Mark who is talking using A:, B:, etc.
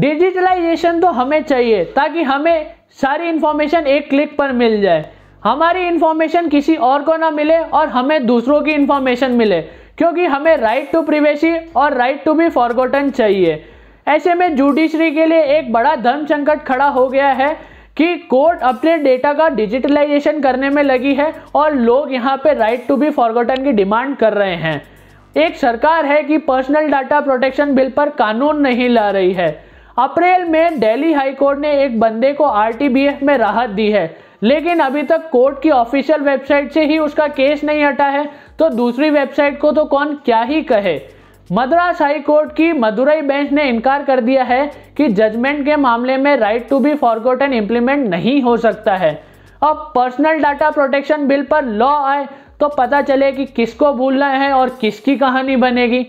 A: digitalisation तो हमें चाहिए ताकि हमें सारी इन्फॉर्मेशन एक क्लिक पर मिल जाए हमारी इन्फॉर्मेशन किसी और को ना मिले और हमें दूसरों की इन्फॉर्मेशन मिले क्योंकि हमें राइट टू प्रिवेसी और राइट टू बी फॉरगोटन चाहिए ऐसे में जुडिशरी के लिए एक बड़ा धर्म संकट खड़ा हो गया है कि कोर्ट अपने डेटा का डिजिटलाइजेशन करने में लगी है और लोग यहाँ पे राइट टू बी फॉरगोटन की डिमांड कर रहे हैं एक सरकार है कि पर्सनल डाटा प्रोटेक्शन बिल पर कानून नहीं ला रही है अप्रैल में दिल्ली हाईकोर्ट ने एक बंदे को आर में राहत दी है लेकिन अभी तक कोर्ट की ऑफिशियल वेबसाइट से ही उसका केस नहीं हटा है तो दूसरी वेबसाइट को तो कौन क्या ही कहे मद्रास हाई कोर्ट की मदुरई बेंच ने इनकार कर दिया है कि जजमेंट के मामले में right to be and implement नहीं हो सकता है अब पर्सनल डाटा प्रोटेक्शन बिल पर लॉ आए तो पता चले कि किसको भूलना है और किसकी कहानी बनेगी